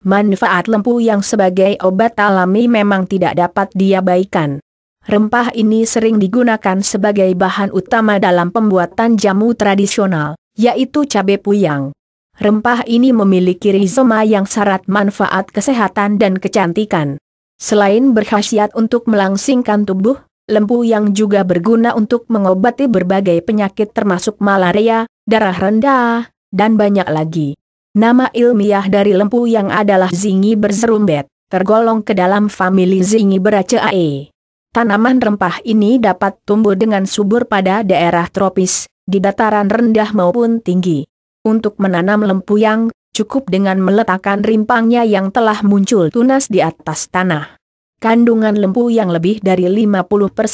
Manfaat lempu yang sebagai obat alami memang tidak dapat diabaikan. Rempah ini sering digunakan sebagai bahan utama dalam pembuatan jamu tradisional, yaitu cabai puyang. Rempah ini memiliki rizoma yang syarat manfaat kesehatan dan kecantikan. Selain berkhasiat untuk melangsingkan tubuh, lempu yang juga berguna untuk mengobati berbagai penyakit termasuk malaria, darah rendah, dan banyak lagi. Nama ilmiah dari lempu yang adalah zingi berserumbet, tergolong ke dalam famili zingi beraceae. Tanaman rempah ini dapat tumbuh dengan subur pada daerah tropis, di dataran rendah maupun tinggi. Untuk menanam yang cukup dengan meletakkan rimpangnya yang telah muncul tunas di atas tanah. Kandungan yang lebih dari 50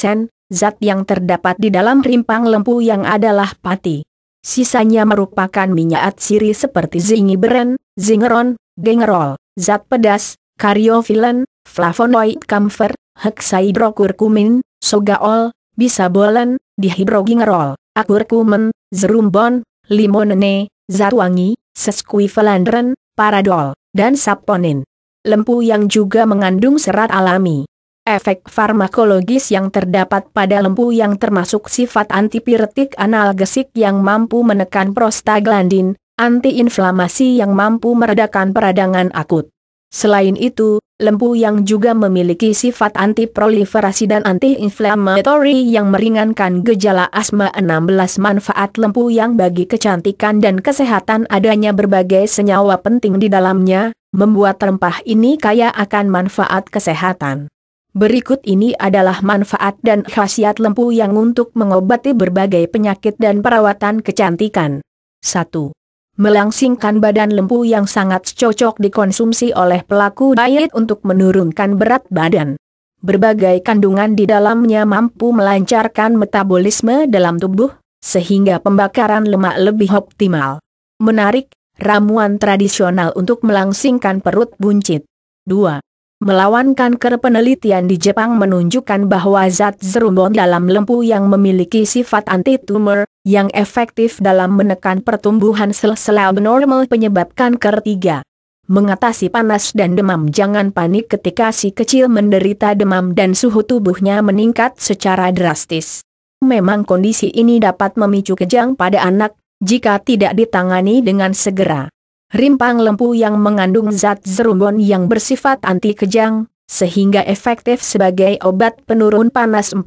zat yang terdapat di dalam rimpang yang adalah pati. Sisanya merupakan minyak atsiri seperti zingiberen, zingeron, gengerol, zat pedas, karyofilen, flavonoid camphor, hexaidrokurkumin, sogaol, bisabolen, dihidrogingerol, akurkumen, zerumbon, limonene, zat wangi, sesquivalandren, paradol, dan saponin. Lempu yang juga mengandung serat alami. Efek farmakologis yang terdapat pada lempu yang termasuk sifat antipiretik analgesik yang mampu menekan prostaglandin, antiinflamasi yang mampu meredakan peradangan akut. Selain itu, lempu yang juga memiliki sifat antiproliferasi dan antiinflammatory yang meringankan gejala asma 16 manfaat lempu yang bagi kecantikan dan kesehatan adanya berbagai senyawa penting di dalamnya, membuat rempah ini kaya akan manfaat kesehatan. Berikut ini adalah manfaat dan khasiat lempu yang untuk mengobati berbagai penyakit dan perawatan kecantikan. 1. Melangsingkan badan lempu yang sangat cocok dikonsumsi oleh pelaku diet untuk menurunkan berat badan. Berbagai kandungan di dalamnya mampu melancarkan metabolisme dalam tubuh, sehingga pembakaran lemak lebih optimal. Menarik, ramuan tradisional untuk melangsingkan perut buncit. 2. Melawan kanker penelitian di Jepang menunjukkan bahwa zat zerumbon dalam lempu yang memiliki sifat anti-tumor, yang efektif dalam menekan pertumbuhan sel-sel abnormal penyebab kanker 3. Mengatasi panas dan demam Jangan panik ketika si kecil menderita demam dan suhu tubuhnya meningkat secara drastis. Memang kondisi ini dapat memicu kejang pada anak, jika tidak ditangani dengan segera rimpang lempu yang mengandung zat zerumbon yang bersifat anti kejang, sehingga efektif sebagai obat penurun panas 4.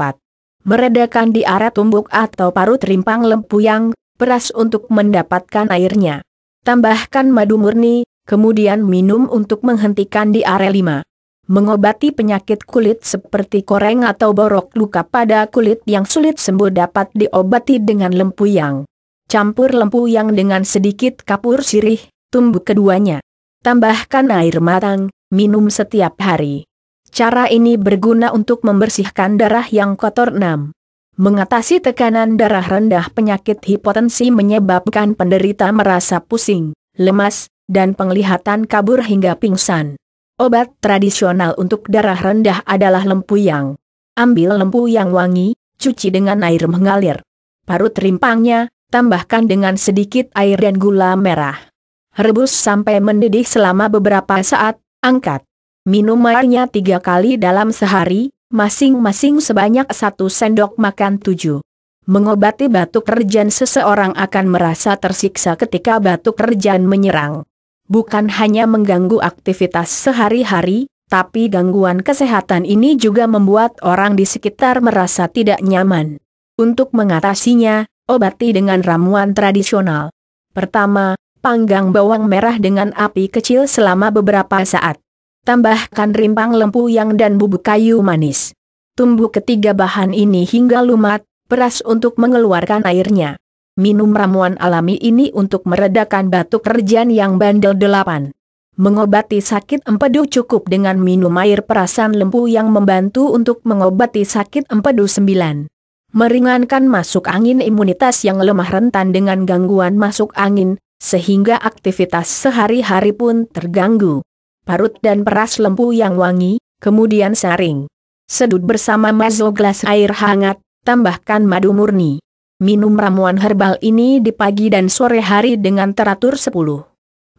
Meredakan diare tumbuk atau parut rimpang lempu yang peras untuk mendapatkan airnya. Tambahkan madu murni, kemudian minum untuk menghentikan diare 5 mengobati penyakit kulit seperti koreng atau borok luka pada kulit yang sulit sembuh dapat diobati dengan lempu yang campur lempu yang dengan sedikit kapur sirih, tumbuk keduanya. Tambahkan air matang, minum setiap hari. Cara ini berguna untuk membersihkan darah yang kotor 6. Mengatasi tekanan darah rendah penyakit hipotensi menyebabkan penderita merasa pusing, lemas, dan penglihatan kabur hingga pingsan. Obat tradisional untuk darah rendah adalah yang. Ambil yang wangi, cuci dengan air mengalir. Parut rimpangnya, tambahkan dengan sedikit air dan gula merah rebus sampai mendidih selama beberapa saat, angkat. Minum airnya tiga kali dalam sehari, masing-masing sebanyak satu sendok makan tujuh. Mengobati batuk rejan seseorang akan merasa tersiksa ketika batuk rejan menyerang. Bukan hanya mengganggu aktivitas sehari-hari, tapi gangguan kesehatan ini juga membuat orang di sekitar merasa tidak nyaman. Untuk mengatasinya, obati dengan ramuan tradisional. Pertama, Panggang bawang merah dengan api kecil selama beberapa saat. Tambahkan rimpang yang dan bubuk kayu manis. Tumbuh ketiga bahan ini hingga lumat, peras untuk mengeluarkan airnya. Minum ramuan alami ini untuk meredakan batuk kerjaan yang bandel delapan. Mengobati sakit empedu cukup dengan minum air perasan lempu yang membantu untuk mengobati sakit empedu sembilan. Meringankan masuk angin imunitas yang lemah rentan dengan gangguan masuk angin, sehingga aktivitas sehari-hari pun terganggu. Parut dan peras lempu yang wangi, kemudian saring. Sedut bersama mazo gelas air hangat, tambahkan madu murni. Minum ramuan herbal ini di pagi dan sore hari dengan teratur 10.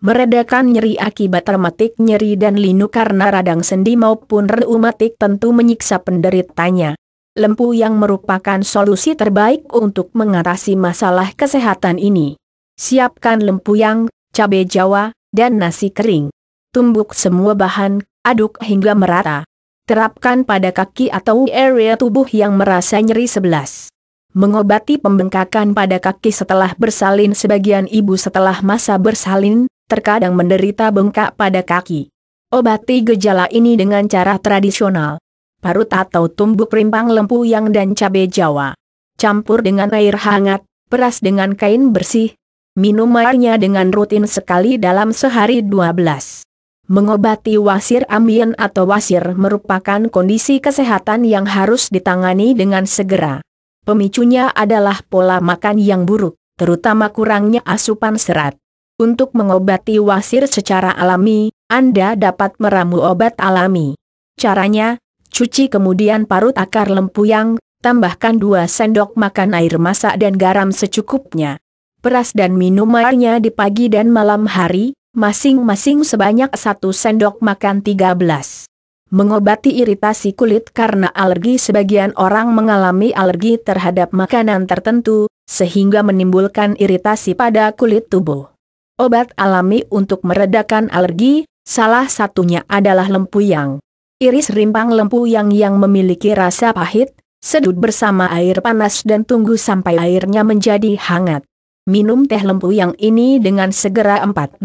Meredakan nyeri akibat rematik nyeri dan linu karena radang sendi maupun reumatik tentu menyiksa penderitanya. Lempu yang merupakan solusi terbaik untuk mengatasi masalah kesehatan ini. Siapkan lempuyang, cabai jawa, dan nasi kering. Tumbuk semua bahan, aduk hingga merata. Terapkan pada kaki atau area tubuh yang merasa nyeri sebelas. Mengobati pembengkakan pada kaki setelah bersalin Sebagian ibu setelah masa bersalin, terkadang menderita bengkak pada kaki. Obati gejala ini dengan cara tradisional. Parut atau tumbuk rimpang lempuyang dan cabai jawa. Campur dengan air hangat, peras dengan kain bersih, minum airnya dengan rutin sekali dalam sehari 12. Mengobati wasir ambien atau wasir merupakan kondisi kesehatan yang harus ditangani dengan segera. Pemicunya adalah pola makan yang buruk, terutama kurangnya asupan serat. Untuk mengobati wasir secara alami, Anda dapat meramu obat alami. Caranya, cuci kemudian parut akar lempuyang, tambahkan 2 sendok makan air masak dan garam secukupnya beras dan minumannya di pagi dan malam hari, masing-masing sebanyak satu sendok makan 13. Mengobati iritasi kulit karena alergi sebagian orang mengalami alergi terhadap makanan tertentu, sehingga menimbulkan iritasi pada kulit tubuh. Obat alami untuk meredakan alergi, salah satunya adalah lempuyang. Iris rimpang lempuyang yang memiliki rasa pahit, sedut bersama air panas dan tunggu sampai airnya menjadi hangat minum teh lembu yang ini dengan segera 14.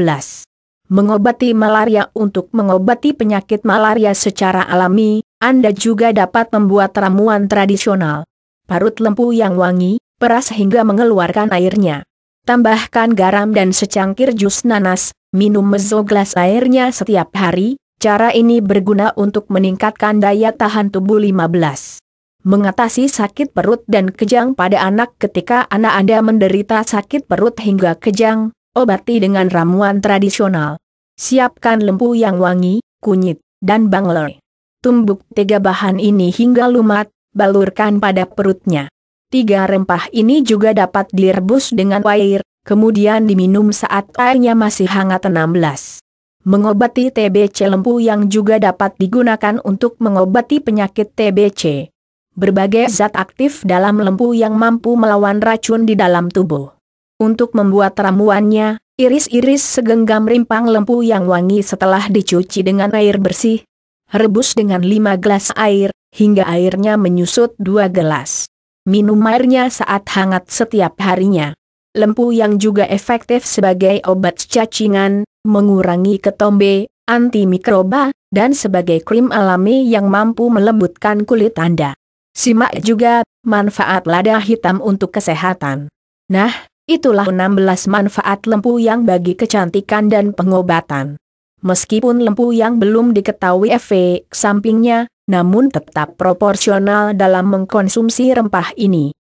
Mengobati malaria Untuk mengobati penyakit malaria secara alami, Anda juga dapat membuat ramuan tradisional. Parut lembu yang wangi, peras hingga mengeluarkan airnya. Tambahkan garam dan secangkir jus nanas, minum mezoglas airnya setiap hari, cara ini berguna untuk meningkatkan daya tahan tubuh 15 mengatasi sakit perut dan kejang pada anak ketika anak Anda menderita sakit perut hingga kejang, obati dengan ramuan tradisional. Siapkan lempu yang wangi, kunyit, dan bangler. Tumbuk tiga bahan ini hingga lumat, balurkan pada perutnya. Tiga rempah ini juga dapat direbus dengan air, kemudian diminum saat airnya masih hangat 16 mengobati TBC lembu yang juga dapat digunakan untuk mengobati penyakit TBC berbagai zat aktif dalam lempu yang mampu melawan racun di dalam tubuh. Untuk membuat ramuannya, iris-iris segenggam rimpang lempu yang wangi setelah dicuci dengan air bersih. Rebus dengan 5 gelas air, hingga airnya menyusut dua gelas. Minum airnya saat hangat setiap harinya. Lempu yang juga efektif sebagai obat cacingan, mengurangi ketombe, antimikroba, dan sebagai krim alami yang mampu melembutkan kulit Anda. Simak juga, manfaat lada hitam untuk kesehatan. Nah, itulah 16 manfaat lempu yang bagi kecantikan dan pengobatan. Meskipun lempu yang belum diketahui efek sampingnya, namun tetap proporsional dalam mengkonsumsi rempah ini.